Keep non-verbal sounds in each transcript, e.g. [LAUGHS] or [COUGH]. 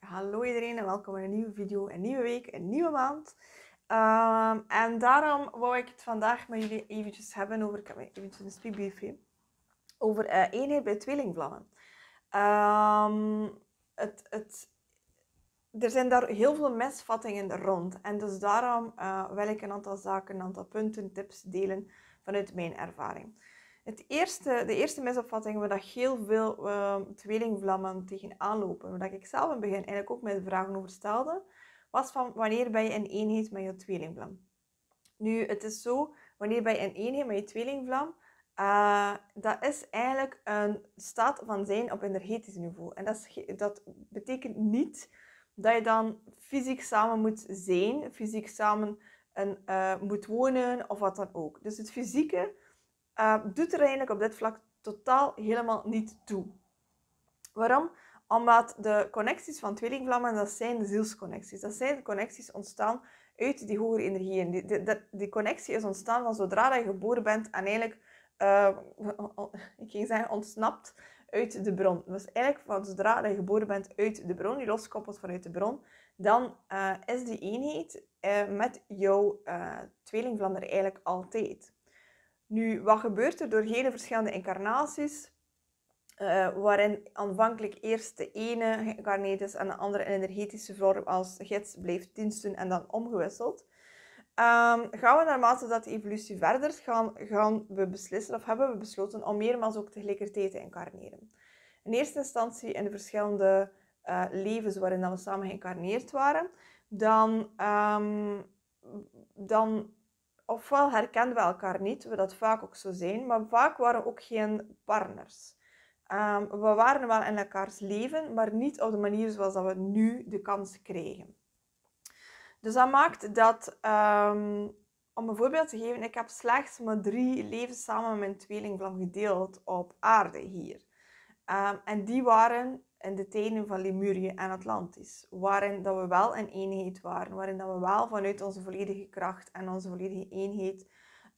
hallo iedereen en welkom in een nieuwe video, een nieuwe week, een nieuwe maand. Ehm, en daarom wou ik het vandaag met jullie eventjes hebben over, eventjes een speedbrief, over eh, eenheid bij tweelingvlammen. Ehm, het, het, er zijn daar heel veel misvattingen rond en dus daarom eh, wil ik een aantal zaken, een aantal punten, tips delen vanuit mijn ervaring. Het eerste, de eerste misopvatting waar dat heel veel ehm, tweelingvlammen tegen aanlopen, waar ik zelf in het begin eigenlijk ook met vragen over stelde, was van wanneer ben je in eenheid met je tweelingvlam? Nu, het is zo, wanneer ben je in eenheid met je tweelingvlam, uh, dat is eigenlijk een staat van zijn op energetisch niveau. En dat, dat betekent niet dat je dan fysiek samen moet zijn, fysiek samen eh, moet wonen of wat dan ook. Dus het fysieke Ehm, doet er eigenlijk op dit vlak totaal helemaal niet toe. Waarom? Omdat de connecties van tweelingvlammen, dat zijn de zielsconnecties. Dat zijn de connecties ontstaan uit die hogere energieën. Die, die, connectie is ontstaan van zodra je geboren bent en eigenlijk, eh, [LAUGHS] ik ging zeggen, ontsnapt uit de bron. Dus eigenlijk van zodra je geboren bent uit de bron, je loskoppelt vanuit de bron, dan eh, is die eenheid eh, met jouw tweelingvlam er eigenlijk altijd. Nu, wat gebeurt er door hele verschillende incarnaties? Eh, waarin aanvankelijk eerst de ene geïncarneerd is en de andere in energetische vorm als gids blijft diensten en dan omgewisseld. Ehm, gaan we naarmate dat de evolutie verder gaan, gaan we beslissen of hebben we besloten om meermaals ook tegelijkertijd te incarneren. In eerste instantie in de verschillende eh, levens waarin we samen geïncarneerd waren, dan, ehm, dan ofwel herkenden we elkaar niet, we dat vaak ook zo zijn, maar vaak waren we ook geen partners. Ehm, we waren wel in elkaars leven, maar niet op de manier zoals dat we nu de kans kregen. Dus dat maakt dat, ehm, om een voorbeeld te geven, ik heb slechts maar drie levens samen met mijn tweeling van gedeeld op aarde hier. Ehm, en die waren in de tijden van Lemurië en Atlantis, waarin dat we wel in eenheid waren, waarin dat we wel vanuit onze volledige kracht en onze volledige eenheid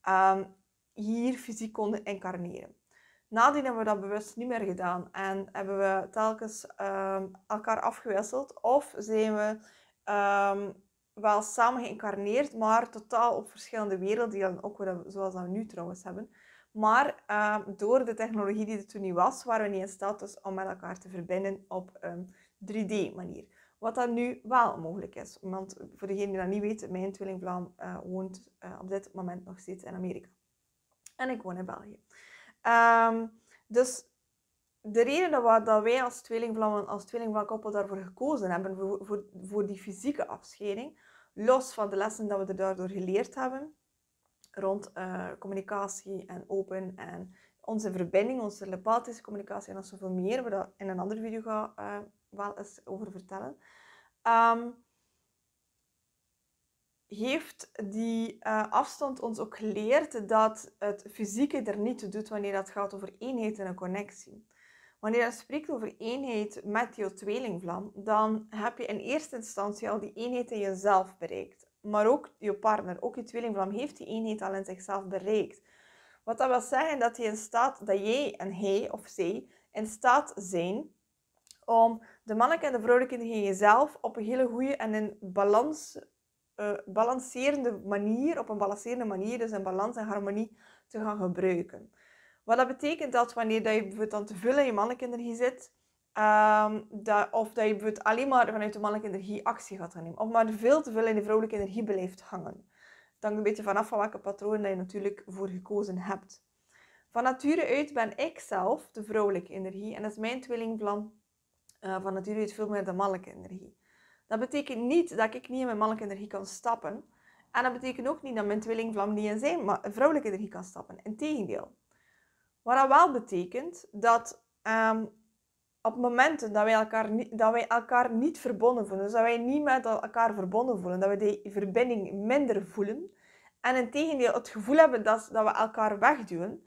ehm, hier fysiek konden incarneren. Nadien hebben we dat bewust niet meer gedaan en hebben we telkens ehm, elkaar afgewisseld of zijn we ehm, wel samen geïncarneerd, maar totaal op verschillende werelddelen, ook zoals we nu trouwens hebben. Maar ehm, door de technologie die er toen niet was, waren we niet in staat dus om met elkaar te verbinden op een 3D-manier. Wat dat nu wel mogelijk is. Want voor degenen die dat niet weten, mijn tweeling eh, woont eh, op dit moment nog steeds in Amerika. En ik woon in België. Ehm, dus de reden dat, wij als tweelingvlammen, als tweelingvlamkoppel daarvoor gekozen hebben, voor, voor die fysieke afscheiding, los van de lessen dat we er daardoor geleerd hebben, rond eh, communicatie en open en onze verbinding, onze telepathische communicatie en nog zoveel meer, waar ik in een andere video gaan uh, eh, wel eens over vertellen. Ehm, heeft die eh, afstand ons ook geleerd dat het fysieke er niet toe doet wanneer het gaat over eenheid en een connectie. Wanneer je spreekt over eenheid met jouw tweelingvlam, dan heb je in eerste instantie al die eenheid in jezelf bereikt maar ook je partner, ook je tweelingvlam, heeft die eenheid al in zichzelf bereikt. Wat dat wil zeggen dat, in staat, dat jij en hij of zij in staat zijn om de mannelijke en de vrouwelijke in jezelf op een hele goede en in balans, eh, balancerende manier, op een balancerende manier, dus in balans en harmonie, te gaan gebruiken. Wat dat betekent dat wanneer dat je bijvoorbeeld dan te veel in je mannelijke energie zit, Ehm, dat, of dat je bijvoorbeeld alleen maar vanuit de mannelijke energie actie gaat gaan nemen. Of maar veel te veel in de vrouwelijke energie blijft hangen. Het hangt een beetje vanaf van welke patronen je natuurlijk voor gekozen hebt. Van nature uit ben ik zelf de vrouwelijke energie. En dat is mijn tweelingplan eh, van nature uit veel meer de mannelijke energie. Dat betekent niet dat ik niet in mijn mannelijke energie kan stappen. En dat betekent ook niet dat mijn tweelingvlam niet in zijn maar vrouwelijke energie kan stappen. Integendeel. Wat dat wel betekent, dat ehm, op momenten dat wij, elkaar niet, dat wij elkaar niet verbonden voelen, dus dat wij niet met elkaar verbonden voelen, dat we die verbinding minder voelen en in tegendeel het gevoel hebben dat, dat we elkaar wegduwen,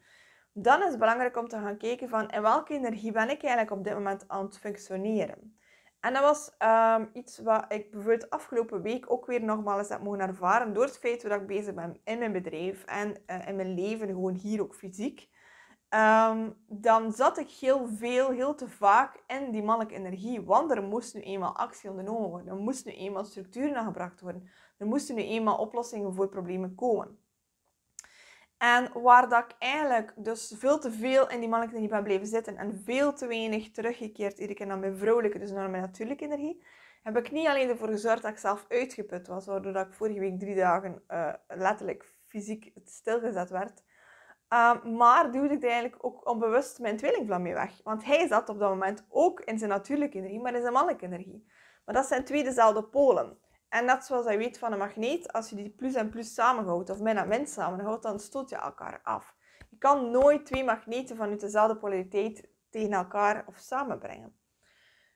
dan is het belangrijk om te gaan kijken van in welke energie ben ik eigenlijk op dit moment aan het functioneren. En dat was ehm, iets wat ik bijvoorbeeld afgelopen week ook weer nogmaals heb mogen ervaren door het feit dat ik bezig ben in mijn bedrijf en eh, in mijn leven, gewoon hier ook fysiek. Ehm, dan zat ik heel veel, heel te vaak in die mannelijke energie. Want er moest nu eenmaal actie ondernomen worden. Er moest nu eenmaal structuur aangebracht worden. Er moesten nu eenmaal oplossingen voor problemen komen. En waar dat ik eigenlijk dus veel te veel in die mannelijke energie ben blijven zitten en veel te weinig teruggekeerd iedere keer naar mijn vrouwelijke, dus naar mijn natuurlijke energie, heb ik niet alleen ervoor gezorgd dat ik zelf uitgeput was, waardoor ik vorige week drie dagen eh, letterlijk fysiek stilgezet werd, Ehm, maar duwde ik eigenlijk ook onbewust mijn tweelingvlam mee weg. Want hij zat op dat moment ook in zijn natuurlijke energie, maar in zijn mannelijke energie. Maar dat zijn twee dezelfde polen. En net zoals je weet van een magneet, als je die plus en plus samenhoudt, of min en min samenhoudt, dan stoot je elkaar af. Je kan nooit twee magneten vanuit dezelfde polariteit tegen elkaar of samenbrengen.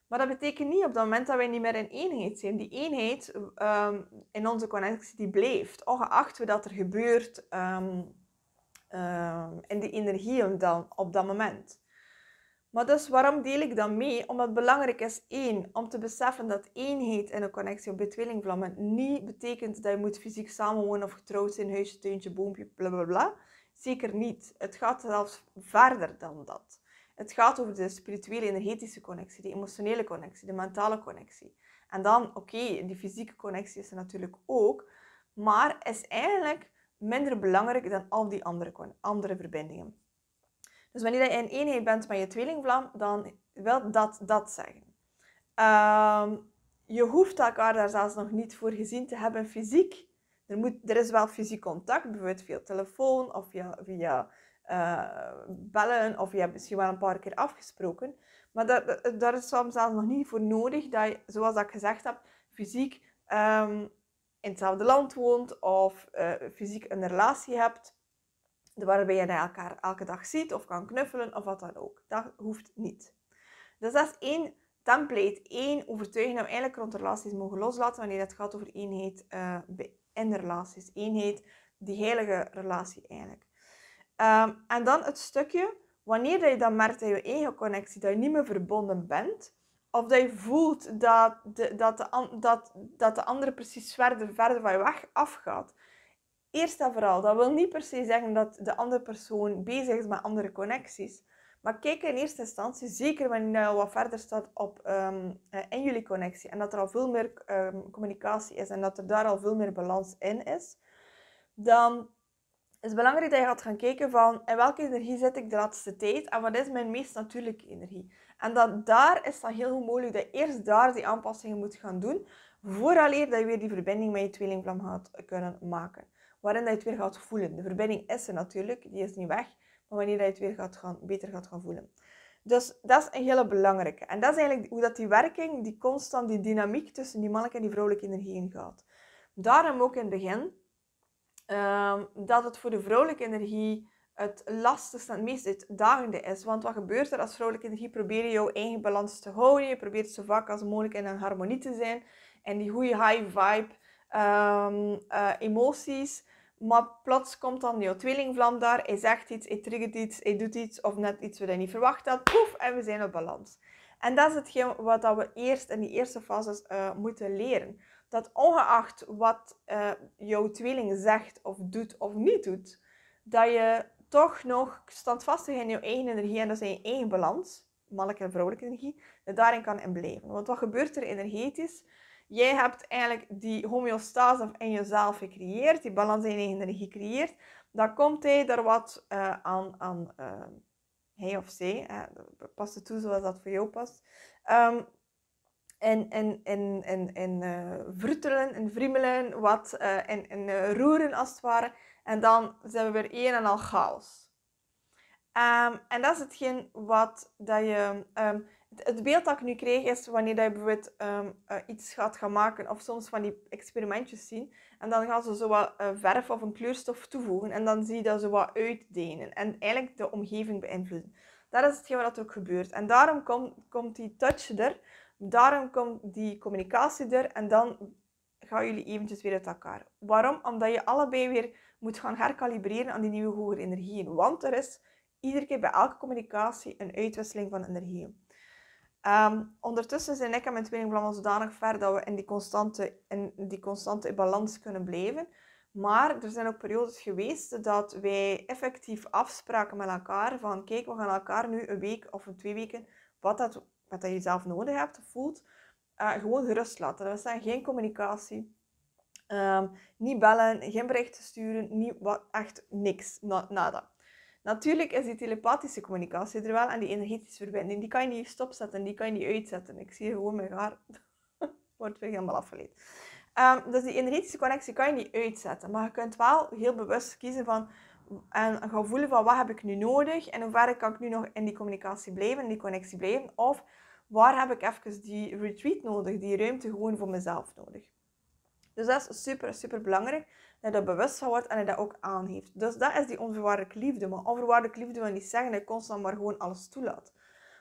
Maar dat betekent niet op dat moment dat wij niet meer in eenheid zijn. Die eenheid ehm, in onze connectie die blijft, ongeacht wat er gebeurt. Ehm, uh, ehm, in de energie dan, op dat moment. Maar dus waarom deel ik dat mee? Omdat het belangrijk is, één, om te beseffen dat eenheid in een connectie op tweelingvlammen niet betekent dat je moet fysiek samenwonen of getrouwd zijn, huisje, tuintje, boompje, bla bla bla. Zeker niet. Het gaat zelfs verder dan dat. Het gaat over de spirituele, energetische connectie, de emotionele connectie, de mentale connectie. En dan, oké, die fysieke connectie is er natuurlijk ook, maar is eigenlijk minder belangrijk dan al die andere, andere verbindingen. Dus wanneer je in eenheid bent met je tweelingvlam, dan wil dat dat zeggen. Ehm, je hoeft elkaar daar zelfs nog niet voor gezien te hebben fysiek. Er, moet, er is wel fysiek contact, bijvoorbeeld via telefoon of via, eh, bellen of je hebt misschien wel een paar keer afgesproken. Maar daar, daar is soms zelfs nog niet voor nodig dat je, zoals ik gezegd heb, fysiek ehm, in hetzelfde land woont of eh, fysiek een relatie hebt waarbij je elkaar elke dag ziet of kan knuffelen of wat dan ook. Dat hoeft niet. Dus dat is één template, één overtuiging dat we eigenlijk rond relaties mogen loslaten wanneer het gaat over eenheid uh, in de relaties. Eenheid, die heilige relatie eigenlijk. Ehm, en dan het stukje, wanneer je dan merkt dat je eigen connectie, dat je niet meer verbonden bent, of dat je voelt dat de, dat de, dat, dat de andere precies verder, verder van je weg afgaat. Eerst en vooral, dat wil niet per se zeggen dat de andere persoon bezig is met andere connecties. Maar kijk in eerste instantie, zeker wanneer je al wat verder staat op, um, in jullie connectie en dat er al veel meer ehm, communicatie is en dat er daar al veel meer balans in is, dan is het belangrijk dat je gaat gaan kijken van in welke energie zit ik de laatste tijd en wat is mijn meest natuurlijke energie. En dat daar is dat heel moeilijk, dat je eerst daar die aanpassingen moet gaan doen, vooraleer dat je weer die verbinding met je tweelingvlam gaat kunnen maken. Waarin dat je het weer gaat voelen. De verbinding is er natuurlijk, die is niet weg, maar wanneer dat je het weer gaat gaan, beter gaat gaan voelen. Dus dat is een hele belangrijke. En dat is eigenlijk hoe dat die werking, die constant, die dynamiek tussen die mannelijke en die vrouwelijke energieën gaat. Daarom ook in het begin ehm, dat het voor de vrouwelijke energie het lastigste en het meest uitdagende is. Want wat gebeurt er als vrouwelijke energie? Probeer je jouw eigen balans te houden. Je probeert zo vaak als mogelijk in een harmonie te zijn. En die goede high vibe ehm, eh, emoties. Maar plots komt dan jouw tweelingvlam daar. Hij zegt iets, hij triggert iets, hij doet iets of net iets wat je niet verwacht had. Poef, en we zijn op balans. En dat is hetgeen wat we eerst in die eerste fases eh, moeten leren. Dat ongeacht wat eh, jouw tweeling zegt of doet of niet doet, dat je toch nog standvastig in jouw eigen energie en dat is in je eigen balans, mannelijke en vrouwelijke energie, dat daarin kan inbleven. Want wat gebeurt er energetisch? Jij hebt eigenlijk die homeostase in jezelf gecreëerd, die balans in je eigen energie gecreëerd. Dan komt hij er wat eh, aan, aan eh, hij of zij, uh, past het toe zoals dat voor jou past, ehm, en, en, en, en, en vrutelen en vriemelen, wat, en roeren als het ware. En dan zijn we weer één en al chaos. Ehm, en dat is hetgeen wat dat je. Ehm, het beeld dat ik nu kreeg is wanneer je bijvoorbeeld ehm, eh, iets gaat gaan maken of soms van die experimentjes zien. En dan gaan ze zo wat eh, verf of een kleurstof toevoegen en dan zie je dat ze wat uitdenen en eigenlijk de omgeving beïnvloeden. Dat is hetgeen wat er ook gebeurt. En daarom komt komt die touch er, daarom komt die communicatie er en dan gaan jullie eventjes weer uit elkaar. Waarom? Omdat je allebei weer moet gaan herkalibreren aan die nieuwe hogere energieën. Want er is iedere keer bij elke communicatie een uitwisseling van energieën. Ehm, ondertussen zijn ik en mijn tweelingvlam al zodanig ver dat we in die, constante, in die constante balans kunnen blijven. Maar er zijn ook periodes geweest dat wij effectief afspraken met elkaar van kijk, we gaan elkaar nu een week of twee weken, wat dat, wat dat je zelf nodig hebt, voelt, eh, gewoon gerust laten. Dat is dan geen communicatie. Ehm, niet bellen, geen berichten sturen, niet, echt niks, nada. Natuurlijk is die telepathische communicatie er wel en die energetische verbinding, die kan je niet stopzetten, die kan je niet uitzetten. Ik zie gewoon mijn haar, [LAUGHS] wordt weer helemaal afgeleid. Ehm, dus die energetische connectie kan je niet uitzetten, maar je kunt wel heel bewust kiezen van en gaan voelen van wat heb ik nu nodig en hoe ver kan ik nu nog in die communicatie blijven, in die connectie blijven, of waar heb ik even die retreat nodig, die ruimte gewoon voor mezelf nodig. Dus dat is super, super belangrijk. Dat je daar bewust van wordt en je dat ook heeft. Dus dat is die onvoorwaardelijke liefde. Maar onvoorwaardelijke liefde wil niet zeggen dat je constant maar gewoon alles toelaat.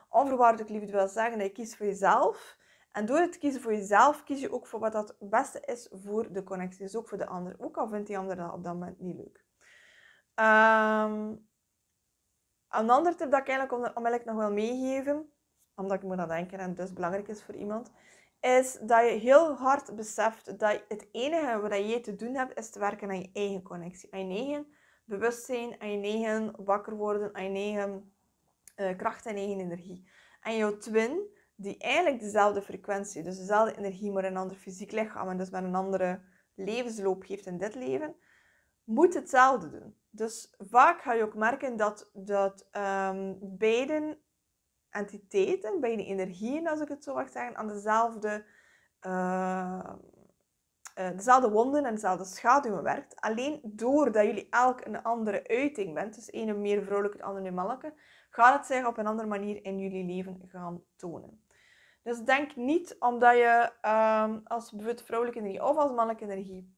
Onvoorwaardelijke liefde wil zeggen dat je kiest voor jezelf. En door het kiezen voor jezelf, kies je ook voor wat het beste is voor de connectie. Dus ook voor de ander. Ook al vindt die ander dat op dat moment niet leuk. Ehm, een ander tip dat ik eigenlijk onmiddellijk nog wil meegeven, omdat ik moet aan denken en dus belangrijk is voor iemand, is dat je heel hard beseft dat het enige wat je te doen hebt, is te werken aan je eigen connectie. Aan je eigen bewustzijn, aan je eigen wakker worden, aan je eigen eh, kracht en eigen energie. En jouw twin, die eigenlijk dezelfde frequentie, dus dezelfde energie, maar een ander fysiek lichaam en dus met een andere levensloop heeft in dit leven, moet hetzelfde doen. Dus vaak ga je ook merken dat, dat ehm, beiden entiteiten, bij de energieën, als ik het zo mag zeggen, aan dezelfde, eh, eh, dezelfde wonden en dezelfde schaduwen werkt. Alleen doordat jullie elk een andere uiting bent, dus ene meer vrouwelijk, het andere mannelijke, gaat het zich op een andere manier in jullie leven gaan tonen. Dus denk niet omdat je ehm, als bijvoorbeeld vrouwelijke energie of als mannelijke energie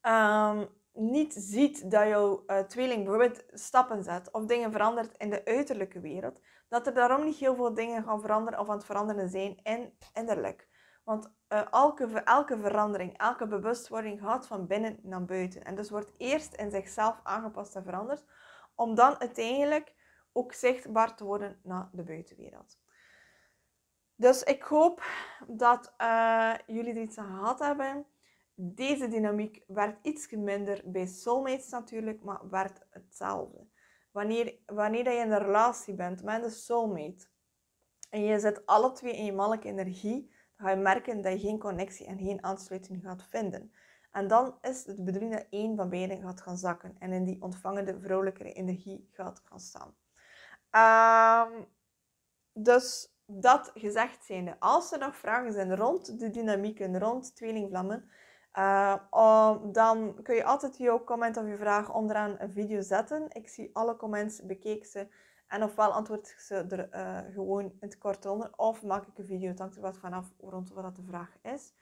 ehm, niet ziet dat jouw uh, tweeling bijvoorbeeld stappen zet of dingen verandert in de uiterlijke wereld, dat er daarom niet heel veel dingen gaan veranderen of aan het veranderen zijn en innerlijk. Want eh, elke, elke verandering, elke bewustwording gaat van binnen naar buiten. En dus wordt eerst in zichzelf aangepast en veranderd, om dan uiteindelijk ook zichtbaar te worden naar de buitenwereld. Dus ik hoop dat eh, jullie er iets aan gehad hebben. Deze dynamiek werd iets minder bij soulmates natuurlijk, maar werd hetzelfde wanneer, wanneer je in een relatie bent met een soulmate en je zet alle twee in je mannelijke energie, dan ga je merken dat je geen connectie en geen aansluiting gaat vinden. En dan is het bedoeling dat één van beiden gaat gaan zakken en in die ontvangende vrouwelijke energie gaat gaan staan. Ehm, dus dat gezegd zijnde, als er nog vragen zijn rond de dynamieken, rond tweelingvlammen, eh, dan kun je altijd jouw comment of je vraag onderaan een video zetten. Ik zie alle comments, bekeek ze. En ofwel antwoord ik ze er eh, gewoon in het kort onder. Of maak ik een video, het hangt er wat vanaf rond wat de vraag is.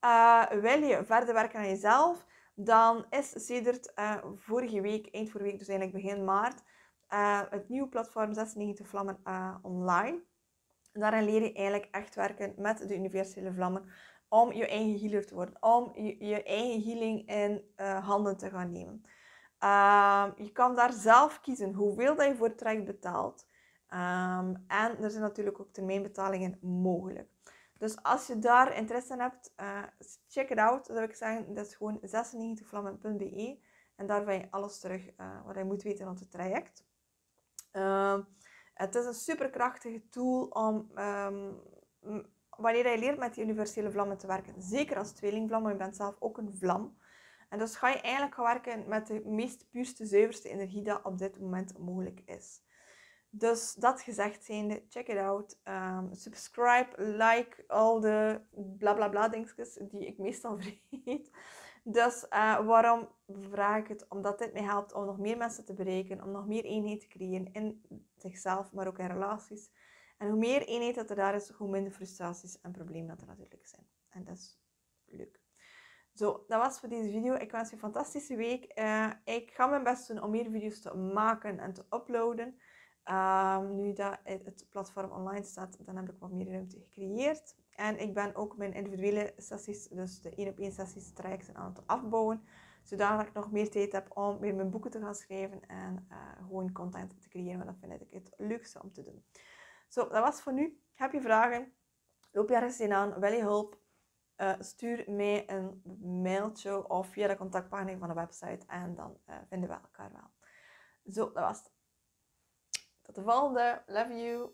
Eh, wil je verder werken aan jezelf? Dan is sedert vorige week, eind vorige week, dus eigenlijk begin maart, het nieuwe platform 96 Vlammen online. Daarin leer je eigenlijk echt werken met de universele vlammen om je eigen healer te worden, om je, eigen healing in eh, handen te gaan nemen. Ehm, je kan daar zelf kiezen hoeveel dat je voor het traject betaalt. Ehm, en er zijn natuurlijk ook termijnbetalingen mogelijk. Dus als je daar interesse in hebt, eh, check it out. Dat wil ik zeggen, dat is gewoon 96vlammen.be. En daar vind je alles terug eh, wat je moet weten rond het traject. Ehm, het is een superkrachtige tool om wanneer je leert met die universele vlammen te werken, zeker als tweelingvlam, want je bent zelf ook een vlam. En dus ga je eigenlijk gaan werken met de meest puurste, zuiverste energie dat op dit moment mogelijk is. Dus dat gezegd zijnde, check it out. Ehm, subscribe, like al de bla bla bla dingetjes die ik meestal [LAUGHS] vergeet. Dus eh, waarom vraag ik het? Omdat dit mij helpt om nog meer mensen te bereiken, om nog meer eenheid te creëren in zichzelf, maar ook in relaties. En hoe meer eenheid dat er daar is, hoe minder frustraties en problemen dat er natuurlijk zijn. En dat is leuk. Zo, dat was voor deze video. Ik wens je een fantastische week. Eh, ik ga mijn best doen om meer video's te maken en te uploaden. Ehm, nu dat het platform online staat, dan heb ik wat meer ruimte gecreëerd. En ik ben ook mijn individuele sessies, dus de 1 op 1 sessies, trajecten aan het afbouwen. Zodat ik nog meer tijd heb om weer mijn boeken te gaan schrijven en eh, gewoon content te creëren. Want dat vind ik het leukste om te doen. Zo, dat was voor nu. Heb je vragen? Loop je ergens in aan? Wil je hulp? Eh, stuur mij een mailtje of via de contactpagina van de website en dan eh, vinden we elkaar wel. Zo, dat was het. Tot de volgende. Love you.